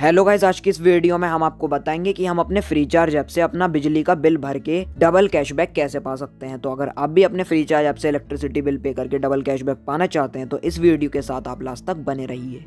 hello guys आज की इस वीडियो में हम आपको बताएंगे कि हम अपने फ्री चार्ज ऐप से अपना बिजली का बिल भर के डबल कैशबैक कैसे पा सकते हैं तो अगर आप भी अपने फ्री चार्ज ऐप से इलेक्ट्रिसिटी बिल पे करके डबल कैशबैक पाना चाहते हैं तो इस वीडियो के साथ आप लास्ट तक बने रहिए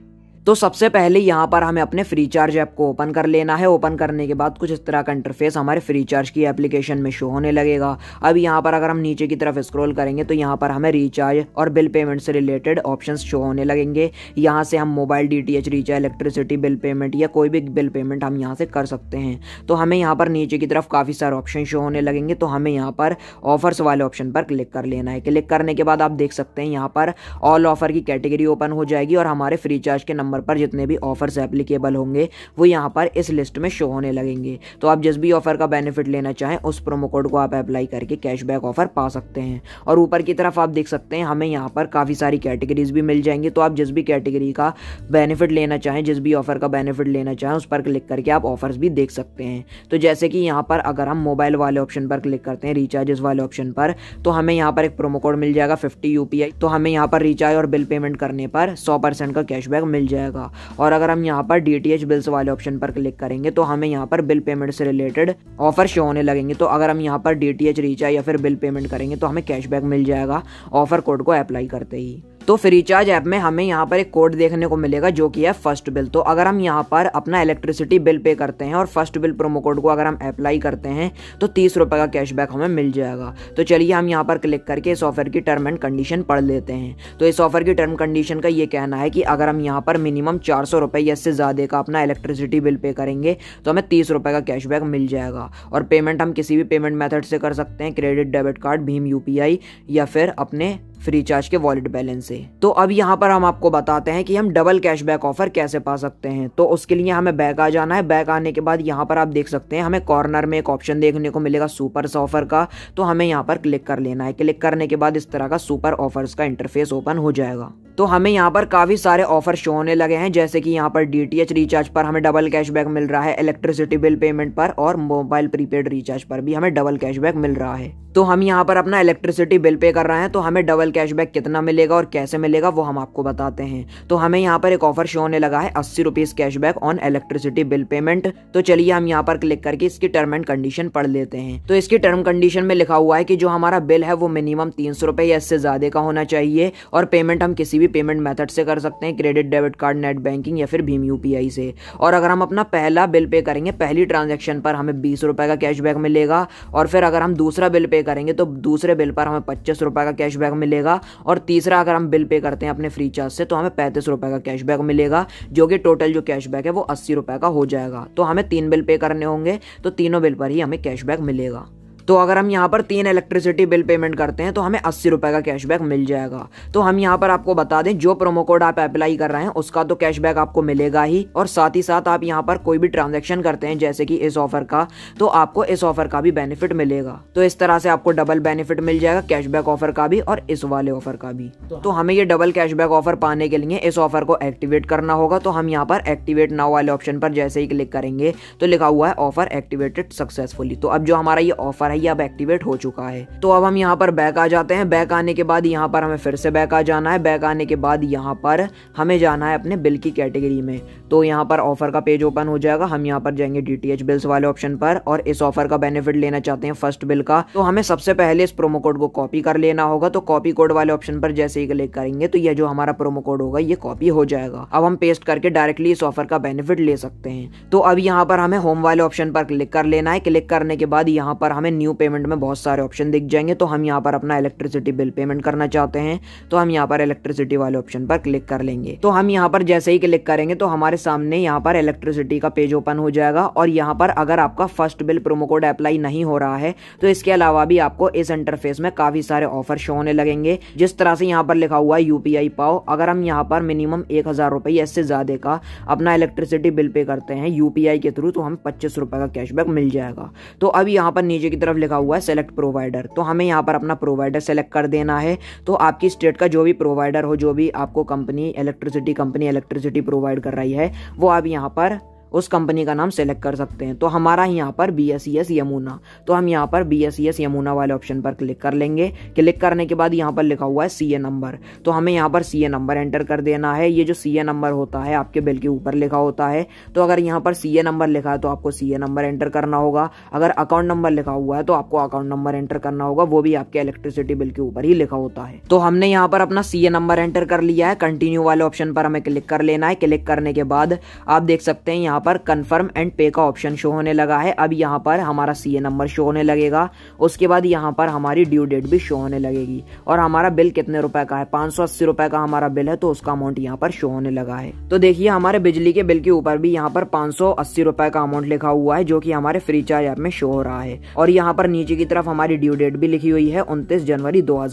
तो सबसे पहले यहाँ पर हमें अपने फ्री चार्ज ऐप को ओपन कर लेना है ओपन करने के बाद कुछ इस तरह का इंटरफेस हमारे फ्री चार्ज की एप्लीकेशन में शो होने लगेगा अब यहाँ पर अगर हम नीचे की तरफ स्क्रॉल करेंगे तो यहाँ पर हमें रिचार्ज और बिल पेमेंट से रिलेटेड ऑप्शन शो होने लगेंगे यहाँ से हम mobile D T recharge electricity bill payment या कोई भी बिल पेमेंट हम यहाँ से कर सकते हैं तो हमें यहाँ पर नीचे की तरफ काफ़ी सारे ऑप्शन शो होने लगेंगे तो हमें यहाँ पर ऑफर्स वाले ऑप्शन पर क्लिक कर लेना है क्लिक करने के बाद आप देख सकते हैं यहाँ पर ऑल ऑफर की कैटेगरी ओपन हो जाएगी और हमारे फ्री चार्ज के नंबर नंबर पर जितने भी ऑफर्स एप्लीकेबल होंगे वो यहाँ पर इस लिस्ट में शो होने लगेंगे तो आप जिस भी ऑफर का बेनिफिट लेना चाहें उस प्रोमो कोड को आप अप्लाई करके कैशबैक ऑफर पा सकते हैं और ऊपर की तरफ आप देख सकते हैं हमें यहाँ पर काफ़ी सारी कैटेगरीज भी मिल जाएंगी तो आप जिस भी कैटेगरी का बेनिफिट लेना चाहें जिस भी ऑफर का बेनिफिट लेना चाहें उस पर क्लिक करके आप ऑफर्स भी देख सकते हैं तो जैसे कि यहाँ पर अगर हम मोबाइल वाले ऑप्शन पर क्लिक करते हैं रिचार्जेस वाले ऑप्शन पर तो हमें यहाँ पर एक प्रोमो कोड मिल जाएगा फिफ्टी यूपीआई तो हमें यहाँ पर रिचार्ज और बिल पेमेंट करने पर सौ परसेंट का कैशबैक मिल जाएगा जाएगा और अगर हम यहाँ पर डी बिल्स वाले ऑप्शन पर क्लिक करेंगे तो हमें यहाँ पर बिल पेमेंट से रिलेटेड ऑफर शो होने लगेंगे तो अगर हम यहाँ पर डी रिचार्ज या फिर बिल पेमेंट करेंगे तो हमें कैशबैक मिल जाएगा ऑफर कोड को अप्लाई करते ही तो फ्री चार्ज ऐप में हमें यहाँ पर एक कोड देखने को मिलेगा जो कि है फर्स्ट बिल तो अगर हम यहाँ पर अपना इलेक्ट्रिसिटी बिल पे करते हैं और फर्स्ट बिल प्रोमो कोड को अगर हम अप्लाई करते हैं तो तीस रुपये का कैशबैक हमें मिल जाएगा तो चलिए हम यहाँ पर क्लिक करके इस ऑफर की टर्म एंड कंडीशन पढ़ लेते हैं तो इस ऑफर की टर्म कंडीशन का ये कहना है कि अगर हम यहाँ पर मिनिमम चार सौ रुपये या इससे ज़्यादा का अपना इलेक्ट्रिसिटी बिल पे करेंगे तो हमें तीस रुपये का कैशबैक मिल जाएगा और पेमेंट हम किसी भी पेमेंट मेथड से कर सकते हैं क्रेडिट डेबिट कार्ड भीम आई या फिर अपने फ्री चार्ज के वॉलेट बैलेंस से तो अब यहाँ पर हम आपको बताते हैं कि हम डबल कैशबैक ऑफर कैसे पा सकते हैं तो उसके लिए हमें बैक आ जाना है बैक आने के बाद यहाँ पर आप देख सकते हैं हमें कॉर्नर में एक ऑप्शन देखने को मिलेगा सुपर ऑफर का तो हमें यहाँ पर क्लिक कर लेना है क्लिक करने के बाद इस तरह का सुपर ऑफर्स का इंटरफेस ओपन हो जाएगा तो हमें यहाँ पर काफ़ी सारे ऑफर शो होने लगे हैं जैसे कि यहाँ पर डी रिचार्ज पर हमें डबल कैशबैक मिल रहा है इलेक्ट्रिसिटी बिल पेमेंट पर और मोबाइल प्रीपेड रिचार्ज पर भी हमें डबल कैशबैक मिल रहा है तो हम यहाँ पर अपना इलेक्ट्रिसिटी बिल पे कर रहे हैं तो हमें डबल कैशबैक कितना मिलेगा और कैसे मिलेगा वो हम आपको बताते हैं तो हमें यहाँ पर एक ऑफर शो होने लगा है अस्सी rupees cashback on electricity bill payment तो चलिए हम यहाँ पर क्लिक करके इसकी टर्म एंड कंडीशन पढ़ लेते हैं तो इसकी टर्म कंडीशन में लिखा हुआ है कि जो हमारा बिल है वो मिनिमम तीन सौ या इससे ज़्यादा का होना चाहिए और पेमेंट हम किसी भी पेमेंट मेथड से कर सकते हैं credit debit card net banking या फिर भीम यू से और अगर हम अपना पहला बिल पे करेंगे पहली ट्रांजेक्शन पर हमें बीस रुपये का कैशबैक मिलेगा और फिर अगर हम दूसरा बिल पे करेंगे तो दूसरे बिल पर हमें पच्चीस रुपये का कैशबैक मिलेगा और तीसरा अगर हम बिल पे करते हैं अपने फ्री चार्ज से तो हमें पैंतीस रुपये का कैशबैक मिलेगा जो कि टोटल जो कैशबैक है वो अस्सी रुपये का हो जाएगा तो हमें तीन बिल पे करने होंगे तो तीनों बिल पर ही हमें कैशबैक मिलेगा तो अगर हम यहाँ पर तीन इलेक्ट्रिसिटी बिल पेमेंट करते हैं तो हमें अस्सी रुपये का कैशबैक मिल जाएगा तो हम यहाँ पर आपको बता दें जो प्रोमो कोड आप अप्लाई कर रहे हैं उसका तो कैशबैक आपको मिलेगा ही और साथ ही साथ आप यहाँ पर कोई भी ट्रांजेक्शन करते हैं जैसे कि इस ऑफर का तो आपको इस ऑफर का भी बेनिफिट मिलेगा तो इस तरह से आपको डबल बेनिफिट मिल जाएगा कैशबैक ऑफर का भी और इस वाले ऑफर का भी तो, तो हमें ये डबल कैशबैक ऑफर पाने के लिए इस ऑफर को एक्टिवेट करना होगा तो हम यहाँ पर एक्टिवेट नाउ वाले ऑप्शन पर जैसे ही क्लिक करेंगे तो लिखा हुआ है ऑफर एक्टिवेटेड सक्सेसफुली तो अब जो हमारा ये ऑफर हमारा ये अब एक्टिवेट हो चुका है तो अब हम यहाँ पर बैक आ जाते हैं बैक आने के बाद यहाँ पर हमें फिर से बैक आ जाना है बैक आने के बाद यहाँ पर हमें जाना है अपने बिल की कैटेगरी में तो यहाँ पर ऑफर का पेज ओपन हो जाएगा हम यहाँ पर जाएंगे डी बिल्स वाले ऑप्शन पर और इस ऑफर का बेनिफिट लेना चाहते हैं फर्स्ट बिल का तो हमें सबसे पहले इस प्रोमो कोड को कॉपी कर लेना होगा तो कॉपी कोड वाले ऑप्शन पर जैसे ही क्लिक करेंगे तो यह जो हमारा प्रोमो कोड होगा ये कॉपी हो जाएगा अब हम पेस्ट करके डायरेक्टली इस ऑफर का बेनिफिट ले सकते हैं तो अब यहाँ पर हमें होम वाले ऑप्शन पर क्लिक कर लेना है क्लिक करने के बाद यहाँ पर हमें न्यू पेमेंट में बहुत सारे ऑप्शन दिख जाएंगे तो हम यहाँ पर अपना इलेक्ट्रिसिटी बिल पेमेंट करना चाहते हैं तो हम यहाँ पर इलेक्ट्रिसिटी वाले ऑप्शन पर क्लिक कर लेंगे तो हम यहाँ पर जैसे ही क्लिक करेंगे तो हमारे सामने यहाँ पर इलेक्ट्रिसिटी का पेज ओपन हो जाएगा और यहाँ पर अगर आपका first bill promo code apply नहीं हो रहा है तो इसके अलावा भी आपको इस इंटरफेस में काफी सारे ऑफर शो होने लगेंगे जिस तरह से यहाँ पर लिखा हुआ है यूपीआई पाओ अगर हम यहाँ पर मिनिमम एक हजार रुपये इससे ज्यादा का अपना इलेक्ट्रिसिटी बिल पे करते हैं यूपीआई के थ्रू तो हमें पच्चीस रुपए का कैशबैक मिल जाएगा तो अब यहाँ पर नीचे की तरफ तरफ लिखा हुआ है सेलेक्ट प्रोवाइडर तो हमें यहाँ पर अपना प्रोवाइडर सेलेक्ट कर देना है तो आपकी स्टेट का जो भी प्रोवाइडर हो जो भी आपको company electricity company electricity provide कर रही है वो आप यहाँ पर उस कंपनी का नाम सेलेक्ट कर सकते हैं तो हमारा यहाँ पर बी एस एस यमुना तो हम यहाँ पर बी एस एस यमुना वाले ऑप्शन पर क्लिक कर लेंगे क्लिक करने के बाद यहाँ पर लिखा हुआ है सी ए नंबर तो हमें यहाँ पर सी ए नंबर एंटर कर देना है ये जो सी ए नंबर होता है आपके बिल के ऊपर लिखा होता है तो अगर यहाँ पर सी ए नंबर लिखा है तो आपको सी ए नंबर एंटर करना होगा अगर अकाउंट नंबर लिखा हुआ है तो आपको अकाउंट नंबर एंटर करना होगा वो भी आपके इलेक्ट्रिसिटी बिल के ऊपर ही लिखा होता है तो हमने यहाँ पर अपना सी ए नंबर एंटर कर लिया है कंटिन्यू वाले ऑप्शन पर हमें क्लिक कर लेना है क्लिक करने के बाद आप देख सकते हैं यहाँ पर कन्फर्म एंड पे का ऑप्शन शो होने लगा है अब यहाँ पर हमारा सी नंबर शो होने लगेगा उसके बाद यहाँ पर हमारी ड्यू डेट भी शो होने लगेगी और हमारा बिल कितने रुपए का है पाँच रुपए का हमारा बिल है तो उसका अमाउंट यहाँ पर शो होने लगा है तो देखिए हमारे बिजली के बिल के ऊपर भी यहाँ पर पाँच रुपए का अमाउंट लिखा हुआ है जो की हमारे फ्री चार्ज ऐप में शो हो रहा है और यहाँ पर नीचे की तरफ हमारी ड्यू डेट भी लिखी हुई है उनतीस जनवरी दो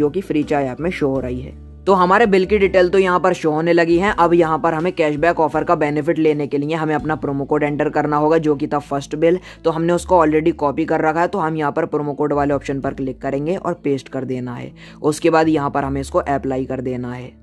जो की फ्री चार्ज ऐप में शो हो रही है तो हमारे बिल की डिटेल तो यहाँ पर शो होने लगी है अब यहाँ पर हमें कैशबैक ऑफर का बेनिफिट लेने के लिए हमें अपना प्रोमो कोड एंटर करना होगा जो कि था फर्स्ट बिल तो हमने उसको ऑलरेडी कॉपी कर रखा है तो हम यहाँ पर प्रोमो कोड वाले ऑप्शन पर क्लिक करेंगे और पेस्ट कर देना है उसके बाद यहाँ पर हमें इसको अप्लाई कर देना है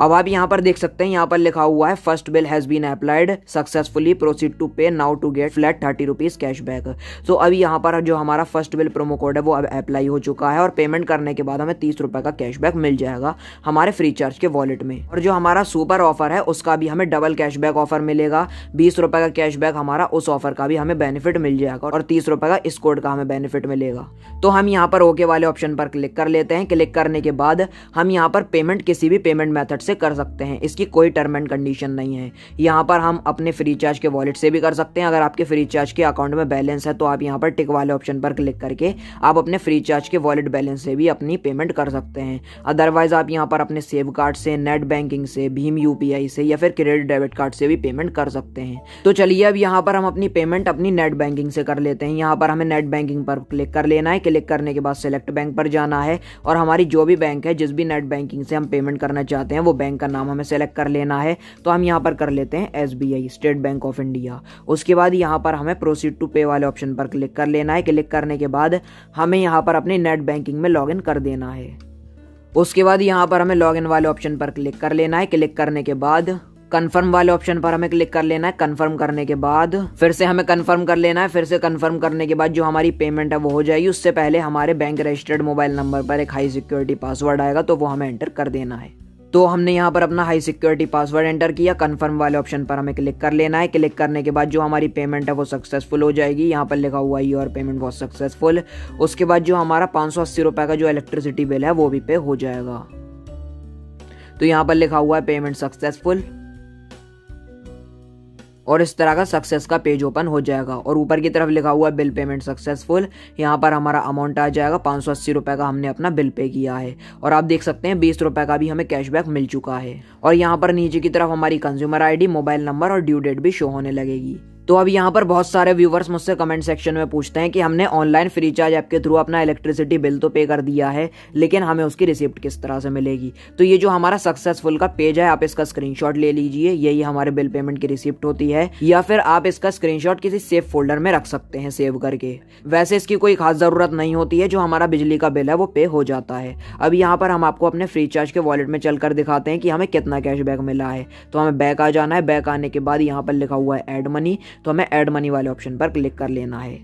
अब आप यहाँ पर देख सकते हैं यहाँ पर लिखा हुआ है first bill has been applied successfully proceed to pay now to get flat thirty rupees cash back तो अभी यहाँ पर जो हमारा फर्स्ट बिल प्रोमो कोड है वो अब अप्लाई हो चुका है और पेमेंट करने के बाद हमें तीस रुपए का कैशबैक मिल जाएगा हमारे फ्री चार्ज के वॉलेट में और जो हमारा सुपर ऑफर है उसका भी हमें डबल कैशबैक ऑफर मिलेगा बीस रुपए का कैशबैक हमारा उस ऑफर का भी हमें बेनिफिट मिल जाएगा और तीस रुपए का इस कोड का हमें बेनिफिट मिलेगा तो हम यहाँ पर ओके वाले ऑप्शन पर क्लिक कर लेते हैं क्लिक करने के बाद हम यहाँ पर पेमेंट किसी भी पेमेंट मेथड से कर सकते हैं इसकी कोई टर्म एंड कंडीशन नहीं है यहाँ पर हम अपने फ्री चार्ज के वॉलेट से भी कर सकते हैं अगर आपके फ्री चार्ज के अकाउंट में बैलेंस है तो आप यहाँ पर टिक वाले ऑप्शन पर क्लिक करके आप अपने फ्री चार्ज के वॉलेट बैलेंस से भी अपनी पेमेंट कर सकते हैं अदरवाइज आप यहाँ पर अपने सेव कार्ड से नेट बैंकिंग से भीम यूपीआई से या फिर क्रेडिट डेबिट कार्ड से भी पेमेंट कर सकते हैं तो चलिए अब यहाँ पर हम अपनी पेमेंट अपनी नेट बैंकिंग से कर लेते हैं यहाँ पर हमें नेट बैंकिंग पर क्लिक कर लेना है क्लिक करने के बाद सेलेक्ट बैंक पर जाना है और हमारी जो भी बैंक है जिस भी नेट बैंकिंग से हम पेमेंट करना चाहते हैं वो बैंक का नाम हमें सेलेक्ट कर लेना है तो हम यहाँ पर कर लेते हैं as State Bank of India उसके बाद यहाँ पर हमें प्रोसीड टू पे वाले ऑप्शन पर क्लिक कर लेना है क्लिक करने के बाद हमें यहाँ पर अपने नेट बैंकिंग में लॉग कर देना है उसके बाद यहाँ पर हमें लॉगिन वाले ऑप्शन पर क्लिक कर लेना है क्लिक करने के बाद कंफर्म वाले ऑप्शन पर हमें क्लिक कर लेना है कंफर्म करने के बाद फिर से हमें कंफर्म कर लेना है फिर से कंफर्म करने के बाद जो हमारी पेमेंट है वो हो जाएगी उससे पहले हमारे बैंक रजिस्टर्ड मोबाइल नंबर पर एक हाई सिक्योरिटी पासवर्ड आएगा तो वो हमें एंटर कर देना है तो हमने यहाँ पर अपना हाई सिक्योरिटी पासवर्ड एंटर किया कन्फर्म वाले ऑप्शन पर हमें क्लिक कर लेना है क्लिक करने के बाद जो हमारी पेमेंट है वो सक्सेसफुल हो जाएगी यहाँ पर लिखा हुआ है योर पेमेंट वॉज सक्सेसफुल उसके बाद जो हमारा पाँच सौ अस्सी रुपये का जो इलेक्ट्रिसिटी बिल है वो भी पे हो जाएगा तो यहाँ पर लिखा हुआ है पेमेंट सक्सेसफुल और इस तरह का सक्सेस का पेज ओपन हो जाएगा और ऊपर की तरफ लिखा हुआ बिल पेमेंट सक्सेसफुल यहाँ पर हमारा अमाउंट आ जाएगा पाँच सौ अस्सी का हमने अपना बिल पे किया है और आप देख सकते हैं बीस रुपये का भी हमें कैशबैक मिल चुका है और यहाँ पर नीचे की तरफ हमारी कंज्यूमर आईडी मोबाइल नंबर और ड्यू डेट भी शो होने लगेगी तो अब यहाँ पर बहुत सारे व्यूवर्स मुझसे कमेंट सेक्शन में पूछते हैं कि हमने ऑनलाइन फ्री चार्ज ऐप के थ्रू अपना इलेक्ट्रिसिटी बिल तो पे कर दिया है लेकिन हमें उसकी रिसिप्ट किस तरह से मिलेगी तो ये जो हमारा सक्सेसफुल का पेज है आप इसका स्क्रीनशॉट ले लीजिए यही हमारे बिल पेमेंट की रिसिप्ट होती है या फिर आप इसका स्क्रीनशॉट किसी सेफ फोल्डर में रख सकते हैं सेव करके वैसे इसकी कोई खास जरूरत नहीं होती है जो हमारा बिजली का बिल है वो पे हो जाता है अब यहाँ पर हम आपको अपने फ्री चार्ज के वॉलेट में चलकर दिखाते हैं कि हमें कितना कैशबैक मिला है तो हमें बैक आ जाना है बैक आने के बाद यहाँ पर लिखा हुआ है एड मनी तो हमें एड मनी वाले ऑप्शन पर क्लिक कर लेना है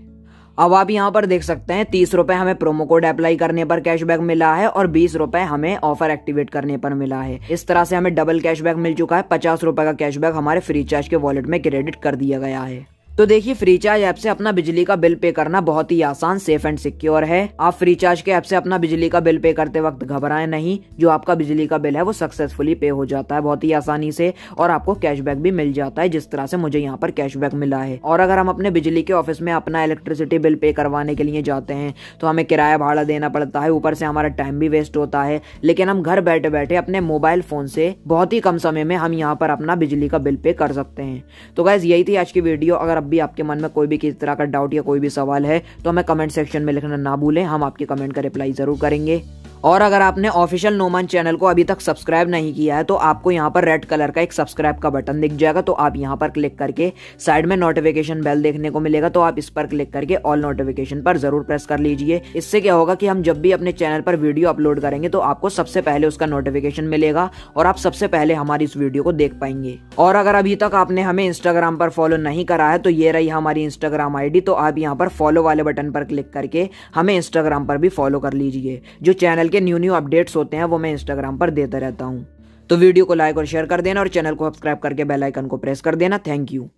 अब आप यहाँ पर देख सकते हैं तीस रुपए हमें प्रोमो कोड अप्लाई करने पर कैशबैक मिला है और बीस रुपए हमें ऑफर एक्टिवेट करने पर मिला है इस तरह से हमें डबल कैशबैक मिल चुका है पचास रुपए का कैशबैक हमारे फ्रीचार्ज के वॉलेट में क्रेडिट कर दिया गया है तो देखिए फ्री चार्ज ऐप से अपना बिजली का बिल पे करना बहुत ही आसान सेफ एंड सिक्योर है आप फ्री चार्ज के ऐप से अपना बिजली का बिल पे करते वक्त घबराएं नहीं जो आपका बिजली का बिल है वो सक्सेसफुली पे हो जाता है बहुत ही आसानी से और आपको कैशबैक भी मिल जाता है जिस तरह से मुझे यहाँ पर कैशबैक मिला है और अगर हम अपने बिजली के ऑफिस में अपना इलेक्ट्रिसिटी बिल पे करवाने के लिए जाते हैं तो हमें किराया भाड़ा देना पड़ता है ऊपर से हमारा टाइम भी वेस्ट होता है लेकिन हम घर बैठे बैठे अपने मोबाइल फोन से बहुत ही कम समय में हम यहाँ पर अपना बिजली का बिल पे कर सकते हैं तो गैस यही थी आज की वीडियो अगर जब भी आपके मन में कोई भी किसी तरह का डाउट या कोई भी सवाल है तो हमें कमेंट सेक्शन में लिखना ना भूलें हम आपके कमेंट का रिप्लाई ज़रूर करेंगे और अगर आपने ऑफिशियल नोमन चैनल को अभी तक सब्सक्राइब नहीं किया है तो आपको यहाँ पर रेड कलर का एक सब्सक्राइब का बटन दिख जाएगा तो आप यहाँ पर क्लिक करके साइड में नोटिफिकेशन बेल देखने को मिलेगा तो आप इस पर क्लिक करके ऑल नोटिफिकेशन पर जरूर प्रेस कर लीजिए इससे क्या होगा कि हम जब भी अपने चैनल पर वीडियो अपलोड करेंगे तो आपको सबसे पहले उसका नोटिफिकेशन मिलेगा और आप सबसे पहले हमारी इस वीडियो को देख पाएंगे और अगर अभी तक आपने हमें इंस्टाग्राम पर फॉलो नहीं करा है तो ये रही हमारी इंस्टाग्राम आईडी तो आप यहाँ पर फॉलो वाले बटन पर क्लिक करके हमें इंस्टाग्राम पर भी फॉलो कर लीजिए जो चैनल के न्यू न्यू अपडेट्स होते हैं वो मैं इंस्टाग्राम पर देता रहता हूँ तो वीडियो को लाइक और शेयर कर देना और चैनल को सब्सक्राइब करके बेल आइकन को प्रेस कर देना थैंक यू